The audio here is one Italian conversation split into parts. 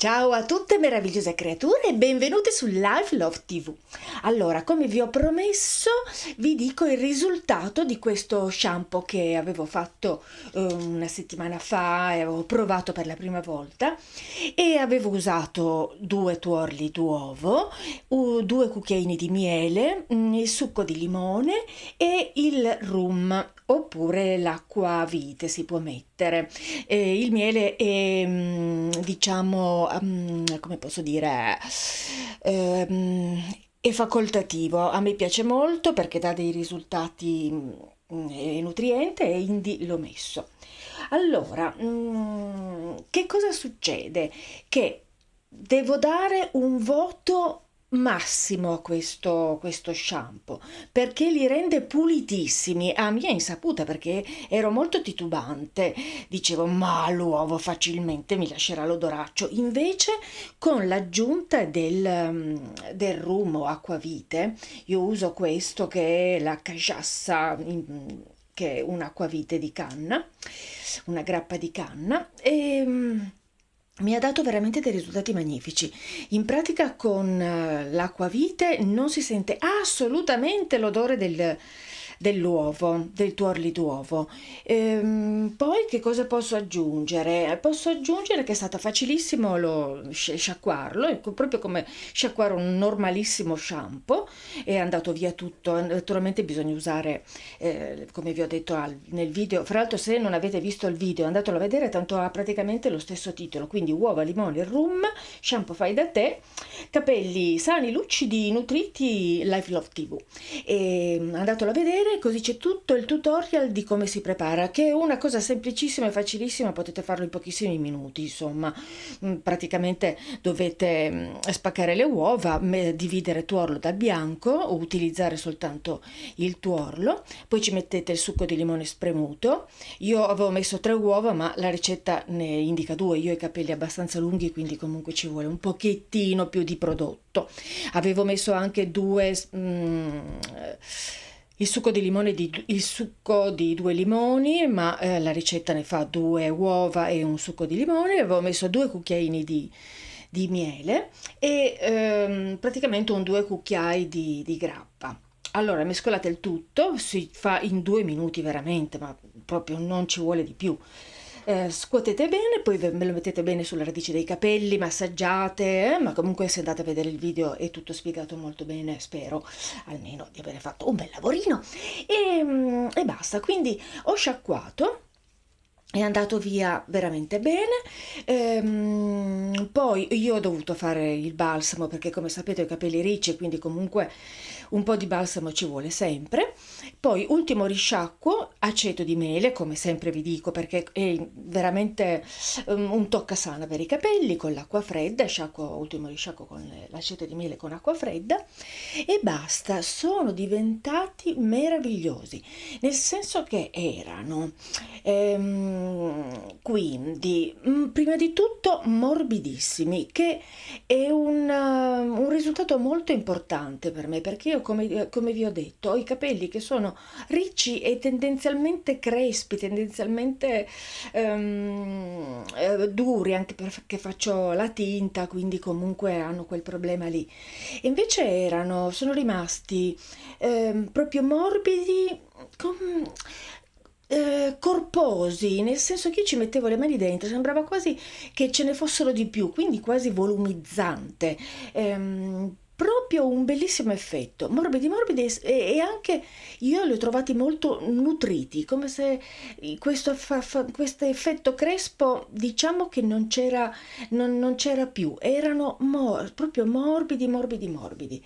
Ciao a tutte meravigliose creature e benvenute su Life Love TV. Allora, come vi ho promesso, vi dico il risultato di questo shampoo che avevo fatto eh, una settimana fa e avevo provato per la prima volta e avevo usato due tuorli d'uovo, due cucchiaini di miele, mm, il succo di limone e il rum oppure l'acqua a vite si può mettere. E il miele è, mm, diciamo, mm, come posso dire, ehm, è facoltativo. A me piace molto perché dà dei risultati mm, nutrienti e quindi l'ho messo. Allora, che cosa succede? Che devo dare un voto massimo questo, questo, shampoo perché li rende pulitissimi a mia insaputa perché ero molto titubante dicevo ma l'uovo facilmente mi lascerà l'odoraccio invece con l'aggiunta del, del rumo acquavite io uso questo che è la caciassa che è un acquavite di canna una grappa di canna e ehm, mi ha dato veramente dei risultati magnifici. In pratica con eh, l'acquavite non si sente assolutamente l'odore del, dell'uovo, del tuorli d'uovo. Ehm, poi che cosa posso aggiungere? Posso aggiungere che è stato facilissimo lo, sciacquarlo, ecco, proprio come sciacquare un normalissimo shampoo, è andato via tutto. Naturalmente bisogna usare, eh, come vi ho detto al, nel video, fra l'altro se non avete visto il video andatelo a vedere, tanto ha praticamente lo stesso titolo, quindi uova, limone, rum, shampoo fai da te, capelli sani, lucidi, nutriti, Life Love TV. E, ehm, andatelo a vedere vedere così c'è tutto il tutorial di come si prepara, che è una cosa semplicissima e facilissima, potete farlo in pochissimi minuti, insomma, mm, praticamente dovete mm, spaccare le uova, dividere tuorlo da bianco, utilizzare soltanto il tuorlo, poi ci mettete il succo di limone spremuto, io avevo messo tre uova ma la ricetta ne indica due, io ho i capelli abbastanza lunghi quindi comunque ci vuole un pochettino più di prodotto, avevo messo anche due... Mm, il succo di limone di, il succo di due limoni, ma eh, la ricetta ne fa due uova e un succo di limone. Avevo messo due cucchiaini di, di miele e ehm, praticamente un due cucchiai di, di grappa. Allora mescolate il tutto, si fa in due minuti veramente, ma proprio non ci vuole di più eh, scuotete bene, poi ve lo mettete bene sulla radice dei capelli, massaggiate, eh, ma comunque se andate a vedere il video è tutto spiegato molto bene, spero almeno di aver fatto un bel lavorino e, ehm, e basta, quindi ho sciacquato è andato via veramente bene, ehm, poi io ho dovuto fare il balsamo perché come sapete ho i capelli ricci quindi comunque un po' di balsamo ci vuole sempre, poi ultimo risciacquo, aceto di mele come sempre vi dico perché è veramente um, un toccasana per i capelli con l'acqua fredda, sciacquo, ultimo risciacquo con l'aceto di mele con acqua fredda e basta, sono diventati meravigliosi, nel senso che erano... Ehm, Mm, quindi, mm, prima di tutto morbidissimi, che è un, eh, un risultato molto importante per me, perché io, come, eh, come, vi ho detto, ho i capelli che sono ricci e tendenzialmente crespi, tendenzialmente um, duri, anche perché faccio la tinta, quindi comunque hanno quel problema lì. invece erano, sono rimasti um, proprio morbidi, con eh, corposi, nel senso che io ci mettevo le mani dentro, sembrava quasi che ce ne fossero di più, quindi quasi volumizzante. Ehm, proprio un bellissimo effetto, morbidi, morbidi e, e, anche io li ho trovati molto nutriti, come se questo, fa, fa, questo effetto crespo diciamo che non c'era, non, non c'era più, erano mor- proprio morbidi, morbidi, morbidi.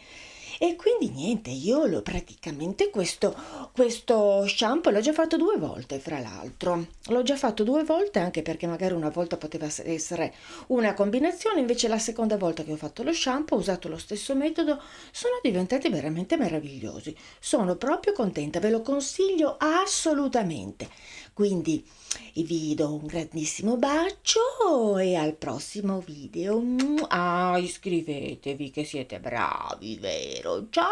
E quindi niente, io l'ho praticamente questo, questo shampoo, l'ho già fatto due volte fra l'altro, l'ho già fatto due volte anche perché magari una volta poteva essere una combinazione, invece la seconda volta che ho fatto lo shampoo ho usato lo stesso metodo, sono diventati veramente meravigliosi, sono proprio contenta, ve lo consiglio assolutamente. Quindi vi do un grandissimo bacio e al prossimo video. Ah, iscrivetevi che siete bravi, vero? 哦，早。